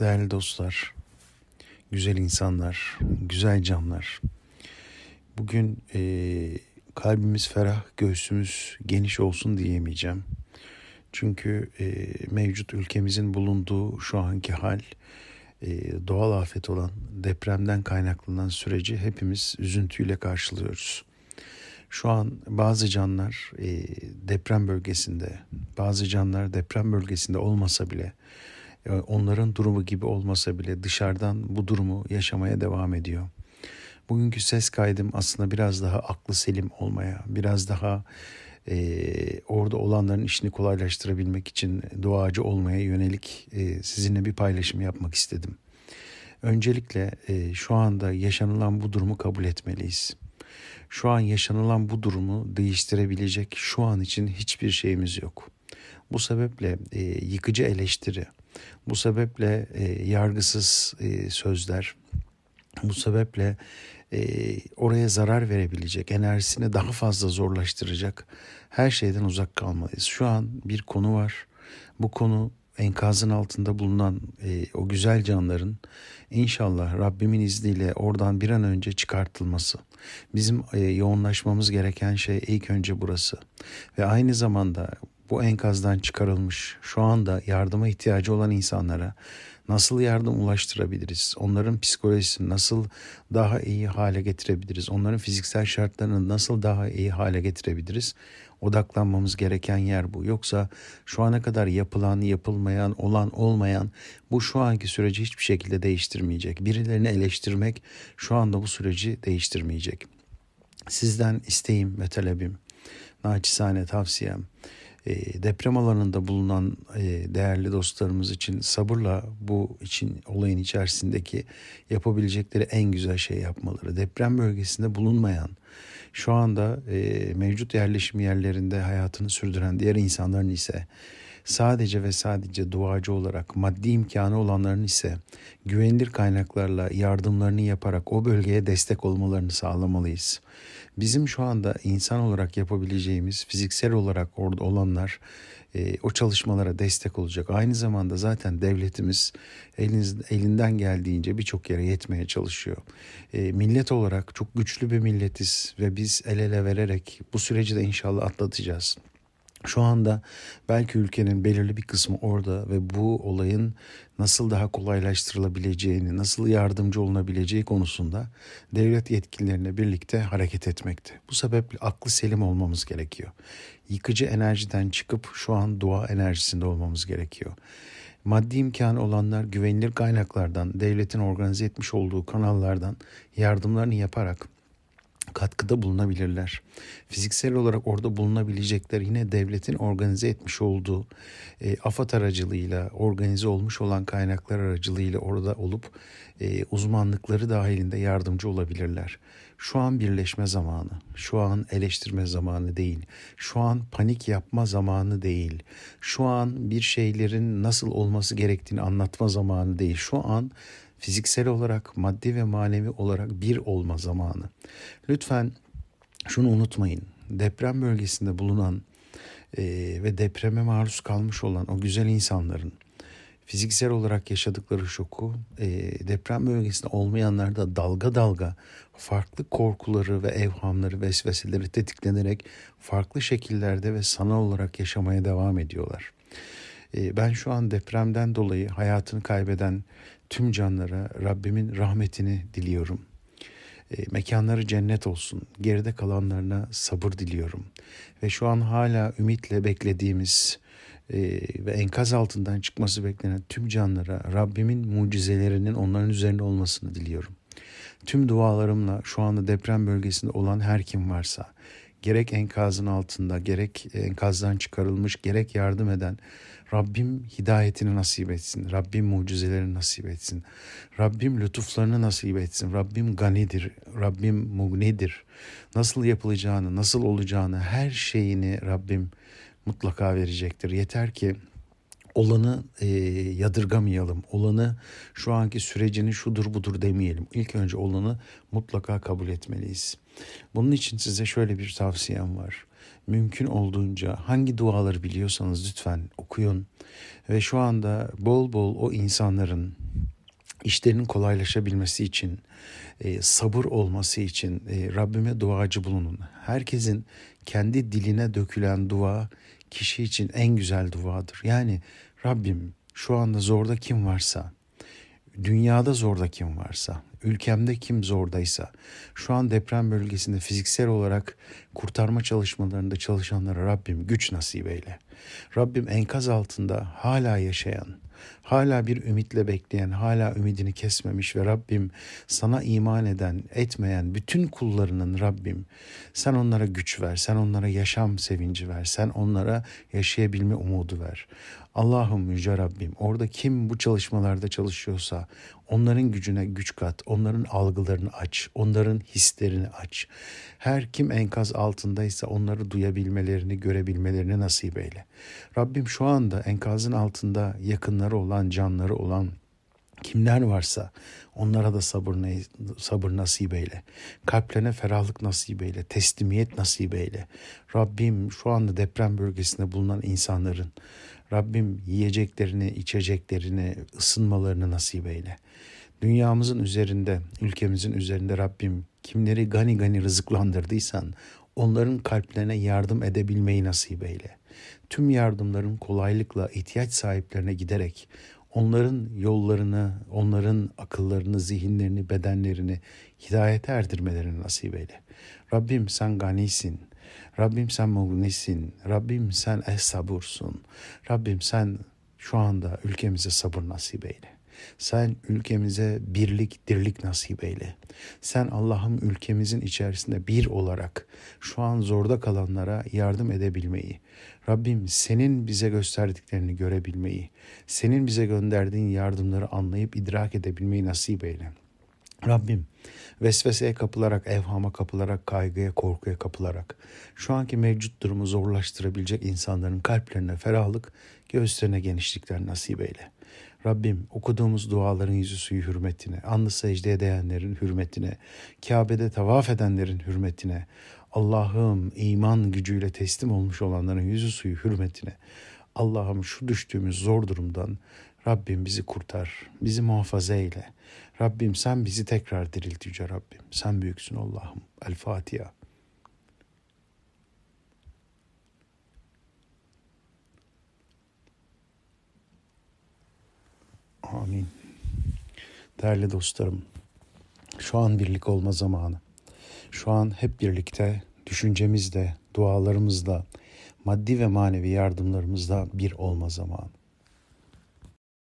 Değerli dostlar, güzel insanlar, güzel canlar. Bugün e, kalbimiz ferah, göğsümüz geniş olsun diyemeyeceğim. Çünkü e, mevcut ülkemizin bulunduğu şu anki hal, e, doğal afet olan depremden kaynaklanan süreci hepimiz üzüntüyle karşılıyoruz. Şu an bazı canlar e, deprem bölgesinde, bazı canlar deprem bölgesinde olmasa bile ee, onların durumu gibi olmasa bile dışarıdan bu durumu yaşamaya devam ediyor. Bugünkü ses kaydım aslında biraz daha aklı selim olmaya, biraz daha e, orada olanların işini kolaylaştırabilmek için duacı olmaya yönelik e, sizinle bir paylaşım yapmak istedim. Öncelikle e, şu anda yaşanılan bu durumu kabul etmeliyiz. Şu an yaşanılan bu durumu değiştirebilecek şu an için hiçbir şeyimiz yok.'' Bu sebeple e, yıkıcı eleştiri, bu sebeple e, yargısız e, sözler, bu sebeple e, oraya zarar verebilecek, enerjisini daha fazla zorlaştıracak her şeyden uzak kalmalıyız. Şu an bir konu var. Bu konu enkazın altında bulunan e, o güzel canların inşallah Rabbimin izniyle oradan bir an önce çıkartılması. Bizim e, yoğunlaşmamız gereken şey ilk önce burası. Ve aynı zamanda bu enkazdan çıkarılmış şu anda yardıma ihtiyacı olan insanlara nasıl yardım ulaştırabiliriz? Onların psikolojisini nasıl daha iyi hale getirebiliriz? Onların fiziksel şartlarını nasıl daha iyi hale getirebiliriz? Odaklanmamız gereken yer bu. Yoksa şu ana kadar yapılan, yapılmayan, olan, olmayan bu şu anki süreci hiçbir şekilde değiştirmeyecek. Birilerini eleştirmek şu anda bu süreci değiştirmeyecek. Sizden isteğim ve talebim, naçizane tavsiyem ee, deprem alanında bulunan e, değerli dostlarımız için sabırla bu için olayın içerisindeki yapabilecekleri en güzel şey yapmaları. Deprem bölgesinde bulunmayan şu anda e, mevcut yerleşim yerlerinde hayatını sürdüren diğer insanların ise sadece ve sadece duacı olarak maddi imkanı olanların ise güvenilir kaynaklarla yardımlarını yaparak o bölgeye destek olmalarını sağlamalıyız. Bizim şu anda insan olarak yapabileceğimiz fiziksel olarak orada olanlar e, o çalışmalara destek olacak. Aynı zamanda zaten devletimiz eliniz, elinden geldiğince birçok yere yetmeye çalışıyor. E, millet olarak çok güçlü bir milletiz ve biz el ele vererek bu süreci de inşallah atlatacağız. Şu anda belki ülkenin belirli bir kısmı orada ve bu olayın nasıl daha kolaylaştırılabileceğini, nasıl yardımcı olunabileceği konusunda devlet yetkililerine birlikte hareket etmekte. Bu sebeple aklı selim olmamız gerekiyor. Yıkıcı enerjiden çıkıp şu an dua enerjisinde olmamız gerekiyor. Maddi imkanı olanlar güvenilir kaynaklardan, devletin organize etmiş olduğu kanallardan yardımlarını yaparak katkıda bulunabilirler. Fiziksel olarak orada bulunabilecekler yine devletin organize etmiş olduğu e, AFAD aracılığıyla organize olmuş olan kaynaklar aracılığıyla orada olup e, uzmanlıkları dahilinde yardımcı olabilirler. Şu an birleşme zamanı, şu an eleştirme zamanı değil, şu an panik yapma zamanı değil, şu an bir şeylerin nasıl olması gerektiğini anlatma zamanı değil, şu an fiziksel olarak, maddi ve manevi olarak bir olma zamanı. Lütfen şunu unutmayın. Deprem bölgesinde bulunan e, ve depreme maruz kalmış olan o güzel insanların fiziksel olarak yaşadıkları şoku e, deprem bölgesinde olmayanlarda dalga dalga farklı korkuları ve evhamları vesveseleri tetiklenerek farklı şekillerde ve sanal olarak yaşamaya devam ediyorlar. Ee, ben şu an depremden dolayı hayatını kaybeden tüm canlara Rabbimin rahmetini diliyorum. Ee, mekanları cennet olsun. Geride kalanlarına sabır diliyorum. Ve şu an hala ümitle beklediğimiz e, ve enkaz altından çıkması beklenen tüm canlara Rabbimin mucizelerinin onların üzerinde olmasını diliyorum. Tüm dualarımla şu anda deprem bölgesinde olan her kim varsa gerek enkazın altında gerek enkazdan çıkarılmış gerek yardım eden Rabbim hidayetini nasip etsin. Rabbim mucizelerini nasip etsin. Rabbim lütuflarını nasip etsin. Rabbim ganidir. Rabbim mugnidir. Nasıl yapılacağını, nasıl olacağını her şeyini Rabbim mutlaka verecektir. Yeter ki olanı e, yadırgamayalım. Olanı şu anki sürecini şudur budur demeyelim. İlk önce olanı mutlaka kabul etmeliyiz. Bunun için size şöyle bir tavsiyem var. Mümkün olduğunca hangi duaları biliyorsanız lütfen okuyun ve şu anda bol bol o insanların işlerinin kolaylaşabilmesi için, e, sabır olması için e, Rabbime duacı bulunun. Herkesin kendi diline dökülen dua kişi için en güzel duadır. Yani Rabbim şu anda zorda kim varsa, dünyada zorda kim varsa, ülkemde kim zordaysa, şu an deprem bölgesinde fiziksel olarak kurtarma çalışmalarında çalışanlara Rabbim güç nasip eyle. Rabbim enkaz altında hala yaşayan, hala bir ümitle bekleyen, hala ümidini kesmemiş ve Rabbim sana iman eden, etmeyen bütün kullarının Rabbim sen onlara güç ver, sen onlara yaşam sevinci ver, sen onlara yaşayabilme umudu ver. Allah'ım Yüce Rabbim orada kim bu çalışmalarda çalışıyorsa onların gücüne güç kat, onların algılarını aç, onların hislerini aç. Her kim enkaz altındaysa onları duyabilmelerini, görebilmelerini nasip eyle. Rabbim şu anda enkazın altında yakınları olan, canları olan, Kimler varsa onlara da sabır, sabır nasip eyle. Kalplerine ferahlık nasip eyle. Teslimiyet nasip eyle. Rabbim şu anda deprem bölgesinde bulunan insanların Rabbim yiyeceklerini, içeceklerini, ısınmalarını nasip eyle. Dünyamızın üzerinde, ülkemizin üzerinde Rabbim kimleri gani gani rızıklandırdıysan onların kalplerine yardım edebilmeyi nasip eyle. Tüm yardımların kolaylıkla ihtiyaç sahiplerine giderek onların yollarını, onların akıllarını, zihinlerini, bedenlerini hidayete erdirmelerini nasip eyle. Rabbim sen ganisin.'' Rabbim sen mugnisin, Rabbim sen es sabursun, Rabbim sen şu anda ülkemize sabır nasip eyle. Sen ülkemize birlik, dirlik nasip eyle. Sen Allah'ım ülkemizin içerisinde bir olarak şu an zorda kalanlara yardım edebilmeyi, Rabbim senin bize gösterdiklerini görebilmeyi, senin bize gönderdiğin yardımları anlayıp idrak edebilmeyi nasip eyle.'' Rabbim vesveseye kapılarak, evhama kapılarak, kaygıya, korkuya kapılarak şu anki mevcut durumu zorlaştırabilecek insanların kalplerine ferahlık, göğüslerine genişlikler nasip eyle. Rabbim okuduğumuz duaların yüzü suyu hürmetine, anlı secdeye değenlerin hürmetine, Kabe'de tavaf edenlerin hürmetine, Allah'ım iman gücüyle teslim olmuş olanların yüzü suyu hürmetine, Allah'ım şu düştüğümüz zor durumdan Rabbim bizi kurtar, bizi muhafaza eyle. Rabbim sen bizi tekrar dirilt yüce Rabbim. Sen büyüksün Allah'ım. El Fatiha. Amin. Değerli dostlarım, şu an birlik olma zamanı. Şu an hep birlikte düşüncemizde, dualarımızda, maddi ve manevi yardımlarımızda bir olma zamanı.